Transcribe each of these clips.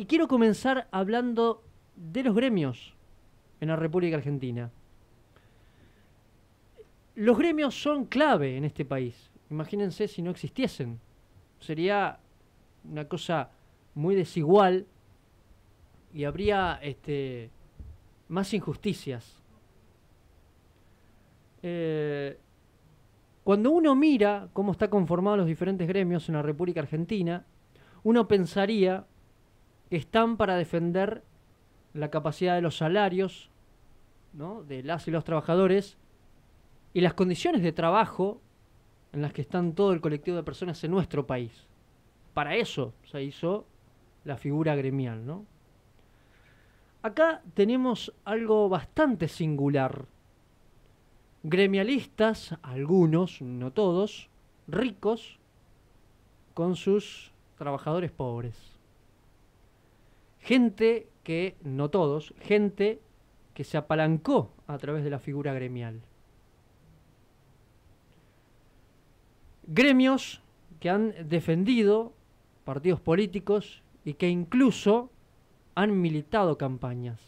Y quiero comenzar hablando de los gremios en la República Argentina. Los gremios son clave en este país. Imagínense si no existiesen. Sería una cosa muy desigual y habría este, más injusticias. Eh, cuando uno mira cómo están conformados los diferentes gremios en la República Argentina, uno pensaría están para defender la capacidad de los salarios ¿no? de las y los trabajadores y las condiciones de trabajo en las que están todo el colectivo de personas en nuestro país. Para eso se hizo la figura gremial, ¿no? Acá tenemos algo bastante singular. Gremialistas, algunos, no todos, ricos, con sus trabajadores pobres. Gente que, no todos, gente que se apalancó a través de la figura gremial. Gremios que han defendido partidos políticos y que incluso han militado campañas.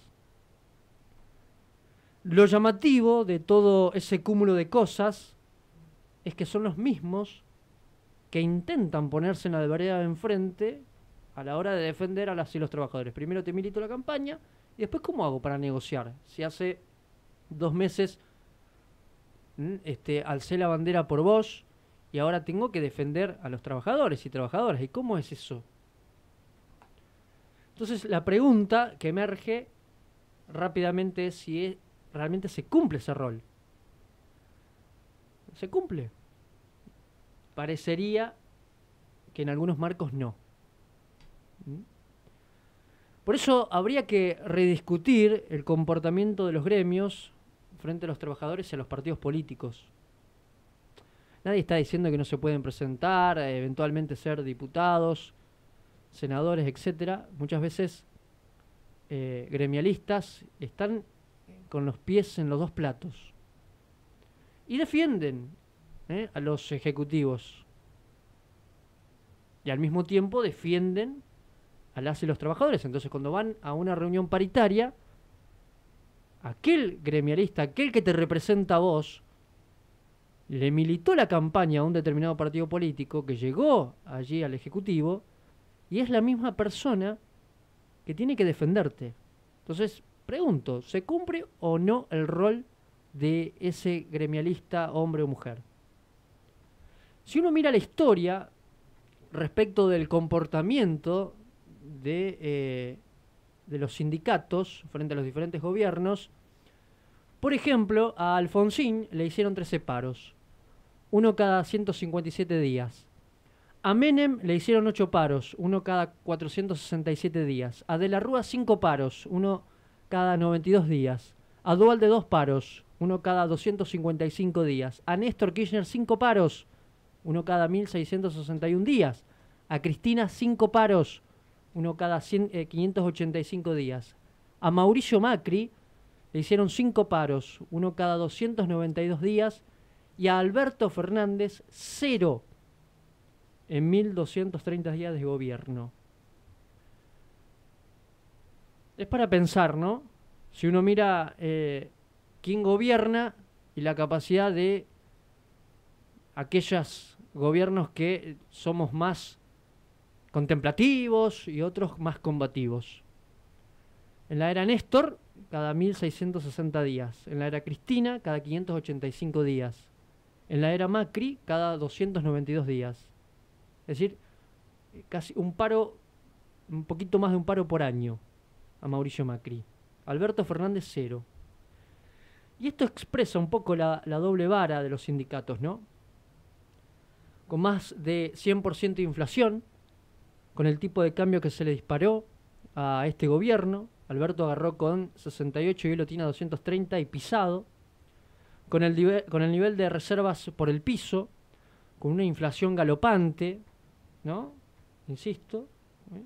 Lo llamativo de todo ese cúmulo de cosas es que son los mismos que intentan ponerse en la vereda de enfrente a la hora de defender a las y los trabajadores. Primero te milito la campaña y después cómo hago para negociar. Si hace dos meses mm, este, alcé la bandera por vos y ahora tengo que defender a los trabajadores y trabajadoras. ¿Y cómo es eso? Entonces la pregunta que emerge rápidamente es si realmente se cumple ese rol. Se cumple. Parecería que en algunos marcos no. ¿Mm? Por eso habría que rediscutir el comportamiento de los gremios frente a los trabajadores y a los partidos políticos. Nadie está diciendo que no se pueden presentar, eventualmente ser diputados, senadores, etcétera. Muchas veces eh, gremialistas están con los pies en los dos platos y defienden ¿eh? a los ejecutivos y al mismo tiempo defienden a las y los trabajadores. Entonces, cuando van a una reunión paritaria, aquel gremialista, aquel que te representa a vos, le militó la campaña a un determinado partido político que llegó allí al Ejecutivo y es la misma persona que tiene que defenderte. Entonces, pregunto, ¿se cumple o no el rol de ese gremialista, hombre o mujer? Si uno mira la historia respecto del comportamiento de, eh, de los sindicatos frente a los diferentes gobiernos. Por ejemplo, a Alfonsín le hicieron 13 paros, uno cada 157 días. A Menem le hicieron 8 paros, uno cada 467 días. A De la Rúa 5 paros, uno cada 92 días. A de 2 paros, uno cada 255 días. A Néstor Kirchner 5 paros, uno cada 1661 días. A Cristina 5 paros, uno cada 585 eh, días. A Mauricio Macri le hicieron cinco paros, uno cada 292 días, y a Alberto Fernández cero en 1230 días de gobierno. Es para pensar, ¿no? Si uno mira eh, quién gobierna y la capacidad de aquellos gobiernos que somos más contemplativos y otros más combativos. En la era Néstor, cada 1660 días. En la era Cristina, cada 585 días. En la era Macri, cada 292 días. Es decir, casi un paro, un poquito más de un paro por año a Mauricio Macri. Alberto Fernández, cero. Y esto expresa un poco la, doble vara de los sindicatos, ¿no? Con más de 100% de inflación, con el tipo de cambio que se le disparó a este gobierno. Alberto agarró con 68 y hoy lo 230 y pisado. Con el, con el nivel de reservas por el piso, con una inflación galopante, ¿no? Insisto. ¿eh?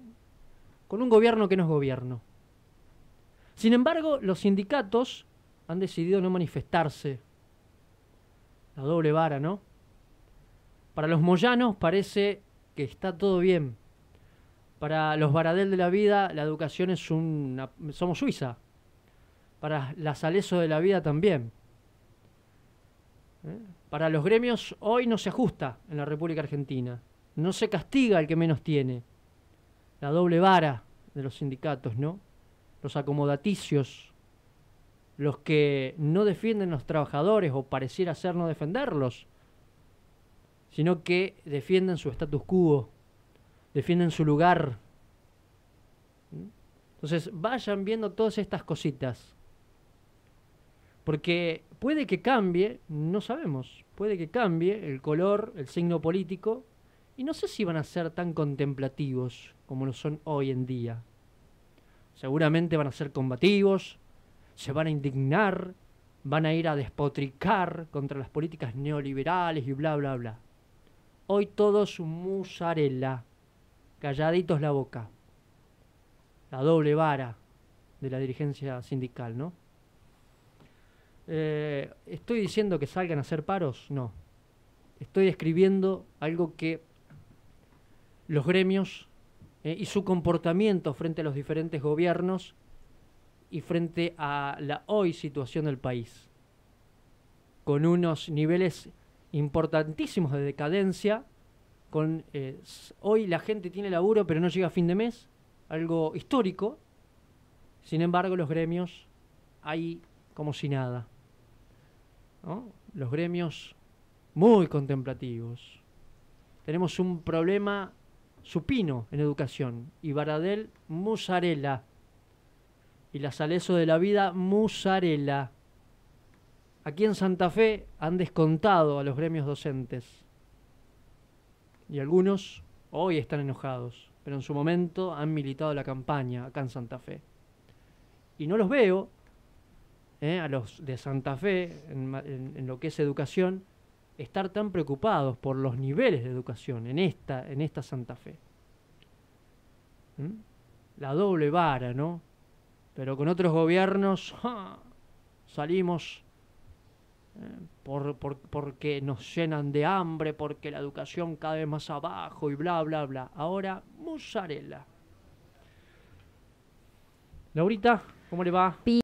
Con un gobierno que no es gobierno. Sin embargo, los sindicatos han decidido no manifestarse. La doble vara, ¿no? Para los moyanos parece que está todo bien. Para los Baradel de la vida, la educación es una... Somos Suiza. Para la Saleso de la vida también. ¿Eh? Para los gremios, hoy no se ajusta en la República Argentina. No se castiga al que menos tiene. La doble vara de los sindicatos, ¿no? Los acomodaticios, los que no defienden a los trabajadores o pareciera ser no defenderlos, sino que defienden su status quo defienden su lugar. ¿Mm? Entonces, vayan viendo todas estas cositas. Porque puede que cambie, no sabemos, puede que cambie el color, el signo político, y no sé si van a ser tan contemplativos como lo son hoy en día. Seguramente van a ser combativos, se van a indignar, van a ir a despotricar contra las políticas neoliberales y bla, bla, bla. Hoy todo es un musarela calladitos la boca. La doble vara de la dirigencia sindical, ¿no? Eh, ¿Estoy diciendo que salgan a hacer paros? No. Estoy describiendo algo que los gremios eh, y su comportamiento frente a los diferentes gobiernos y frente a la hoy situación del país, con unos niveles importantísimos de decadencia con eh, hoy la gente tiene laburo pero no llega a fin de mes, algo histórico. Sin embargo, los gremios hay como si nada. Los gremios muy contemplativos. Tenemos un problema supino en educación. Y Baradel, musarela. Y la saleso de la vida, musarela. Aquí en Santa Fe han descontado a los gremios docentes y algunos hoy están enojados, pero en su momento han militado la campaña acá en Santa Fe. Y no los veo, ¿eh? a los de Santa Fe, en, lo que es educación, estar tan preocupados por los niveles de educación en esta, en esta Santa Fe. ¿Mm? La doble vara, ¿no? Pero con otros gobiernos salimos por, por, porque nos llenan de hambre, porque la educación cada vez más abajo y bla, bla, bla. Ahora, mozzarella. Laurita, ¿cómo le va?